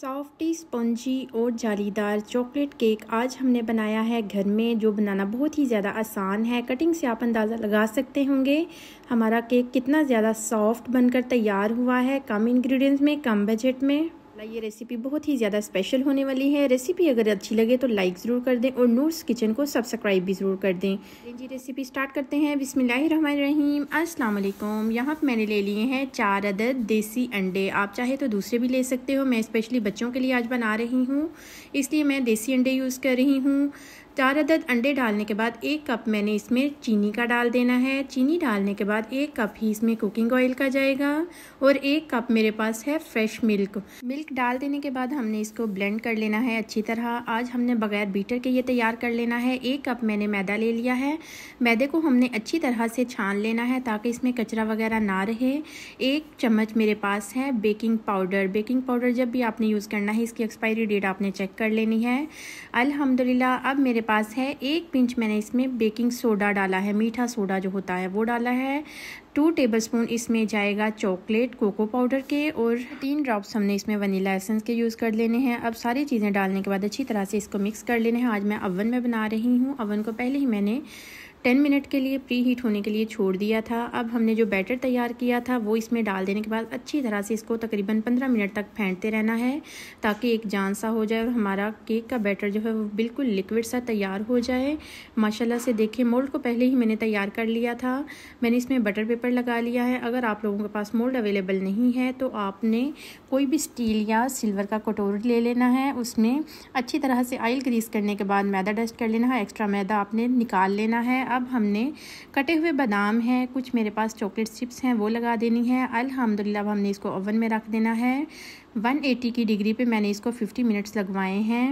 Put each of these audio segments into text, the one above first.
softy spongy और जालीदार chocolate cake आज हमने बनाया है घर में जो बनाना बहुत ही ज़्यादा आसान है कटिंग से आप अंदाज़ा लगा सकते होंगे हमारा केक कितना ज़्यादा सॉफ्ट बनकर तैयार हुआ है कम इंग्रेडिएंट्स में कम बजट में वाला ये रेसिपी बहुत ही ज़्यादा स्पेशल होने वाली है रेसिपी अगर अच्छी लगे तो लाइक ज़रूर कर दें और नूर्स किचन को सब्सक्राइब भी ज़रूर कर दें जी रेसिपी स्टार्ट करते हैं बिसमीम अस्सलाम यहाँ पर मैंने ले लिए हैं चार अदद देसी अंडे आप चाहे तो दूसरे भी ले सकते हो मैं स्पेशली बच्चों के लिए आज बना रही हूँ इसलिए मैं देसी अंडे यूज़ कर रही हूँ चार अदद अंडे डालने के बाद एक कप मैंने इसमें चीनी का डाल देना है चीनी डालने के बाद एक कप ही इसमें कुकिंग ऑयल का जाएगा और एक कप मेरे पास है फ्रेश मिल्क मिल्क डाल देने के बाद हमने इसको ब्लेंड कर लेना है अच्छी तरह आज हमने बगैर बीटर के ये तैयार कर लेना है एक कप मैंने मैदा ले लिया है मैदे को हमने अच्छी तरह से छान लेना है ताकि इसमें कचरा वगैरह ना रहे एक चम्मच मेरे पास है बेकिंग पाउडर बेकिंग पाउडर जब भी आपने यूज़ करना है इसकी एक्सपायरी डेट आपने चेक कर लेनी है अलहमदिल्ला अब मेरे पास है एक पिंच मैंने इसमें बेकिंग सोडा डाला है मीठा सोडा जो होता है वो डाला है टू टेबलस्पून इसमें जाएगा चॉकलेट कोको पाउडर के और तीन ड्रॉप्स हमने इसमें वनीला एसेंस के यूज़ कर लेने हैं अब सारी चीज़ें डालने के बाद अच्छी तरह से इसको मिक्स कर लेने हैं आज मैं अवन में बना रही हूँ अवन को पहले ही मैंने 10 मिनट के लिए प्री हीट होने के लिए छोड़ दिया था अब हमने जो बैटर तैयार किया था वो इसमें डाल देने के बाद अच्छी तरह से इसको तकरीबन 15 मिनट तक फेंटते रहना है ताकि एक जान सा हो जाए और हमारा केक का बैटर जो है वो बिल्कुल लिक्विड सा तैयार हो जाए माशाल्लाह से देखिए मोल्ड को पहले ही मैंने तैयार कर लिया था मैंने इसमें बटर पेपर लगा लिया है अगर आप लोगों के पास मोल्ड अवेलेबल नहीं है तो आपने कोई भी स्टील या सिल्वर का कटोरी ले लेना है उसमें अच्छी तरह से ऑयल ग्रीस करने के बाद मैदा डस्ट कर लेना है एक्स्ट्रा मैदा आपने निकाल लेना है अब हमने कटे हुए बादाम हैं कुछ मेरे पास चॉकलेट चिप्स हैं वो लगा देनी है अलहमदिल्ला अब हमने इसको ओवन में रख देना है 180 की डिग्री पे मैंने इसको 50 मिनट्स लगवाए हैं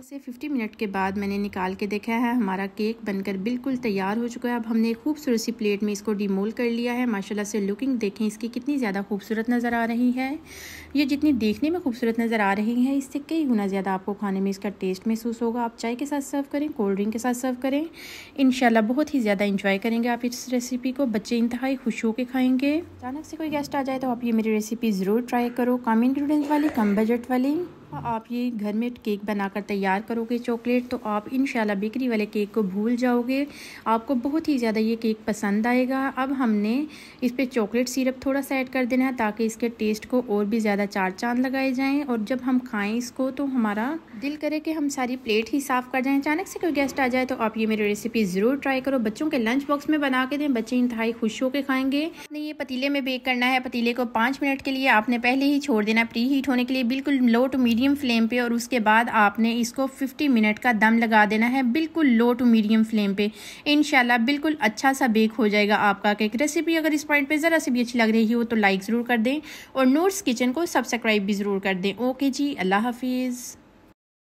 तरह से फिफ्टी मिनट के बाद मैंने निकाल के देखा है हमारा केक बनकर बिल्कुल तैयार हो चुका है अब हमने खूबसूरत सी प्लेट में इसको डिमोल कर लिया है माशाल्लाह से लुकिंग देखें इसकी कितनी ज़्यादा खूबसूरत नज़र आ रही है ये जितनी देखने में खूबसूरत नज़र आ रही है इससे कई गुना ज़्यादा आपको खाने में इसका टेस्ट महसूस होगा आप चाय के साथ सर्व करें कोल्ड ड्रिंक के साथ सर्व करें इन बहुत ही ज़्यादा इंजॉय करेंगे आप इस रेसिपी को बच्चे इंतहाई खुश होकर खाएँगे अचानक से कोई गेस्ट आ जाए तो आप ये मेरी रेसिपी ज़रूर ट्राई करो कम इन्ग्रीडियंट वाली कम बजट वाली आप ये घर में केक बनाकर तैयार करोगे चॉकलेट तो आप इन बेकरी वाले केक को भूल जाओगे आपको बहुत ही ज़्यादा ये केक पसंद आएगा अब हमने इस पर चॉकलेट सिरप थोड़ा सा ऐड कर देना है ताकि इसके टेस्ट को और भी ज़्यादा चार चांद लगाए जाएँ और जब हम खाएँ इसको तो हमारा दिल करे कि हम सारी प्लेट ही साफ़ कर जाएँ अचानक से कोई गेस्ट आ जाए तो आप ये मेरी रेसिपी ज़रूर ट्राई करो बच्चों के लंच बॉक्स में बना के दें बच्चे इंतहाई खुश होकर खाएँगे नहीं ये पतीले में बेक करना है पतीले को पाँच मिनट के लिए आपने पहले ही छोड़ देना प्री हीट होने के लिए बिल्कुल low to medium medium flame पे और उसके बाद आपने इसको 50 मिनट का दम लगा देना है बिल्कुल लो टू मीडियम फ्लेम पे इन बिल्कुल अच्छा सा बेक हो जाएगा आपका केक रेसिपी अगर इस पॉइंट पे ज़रा सी भी अच्छी लग रही हो तो लाइक ज़रूर कर दें और नोट्स किचन को सब्सक्राइब भी ज़रूर कर दें ओके जी अल्लाह हाफिज़